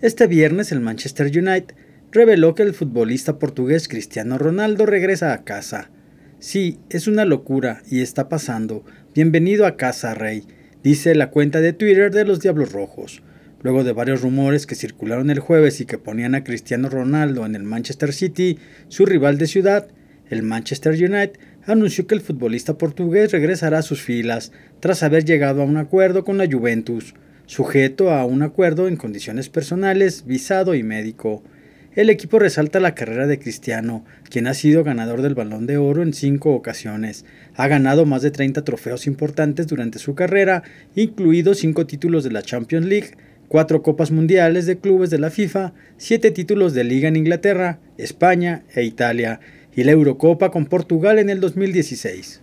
Este viernes el Manchester United reveló que el futbolista portugués Cristiano Ronaldo regresa a casa. Sí, es una locura y está pasando. Bienvenido a casa, Rey, dice la cuenta de Twitter de los Diablos Rojos. Luego de varios rumores que circularon el jueves y que ponían a Cristiano Ronaldo en el Manchester City, su rival de ciudad, el Manchester United anunció que el futbolista portugués regresará a sus filas tras haber llegado a un acuerdo con la Juventus sujeto a un acuerdo en condiciones personales, visado y médico. El equipo resalta la carrera de Cristiano, quien ha sido ganador del Balón de Oro en cinco ocasiones. Ha ganado más de 30 trofeos importantes durante su carrera, incluidos cinco títulos de la Champions League, cuatro Copas Mundiales de Clubes de la FIFA, siete títulos de Liga en Inglaterra, España e Italia, y la Eurocopa con Portugal en el 2016.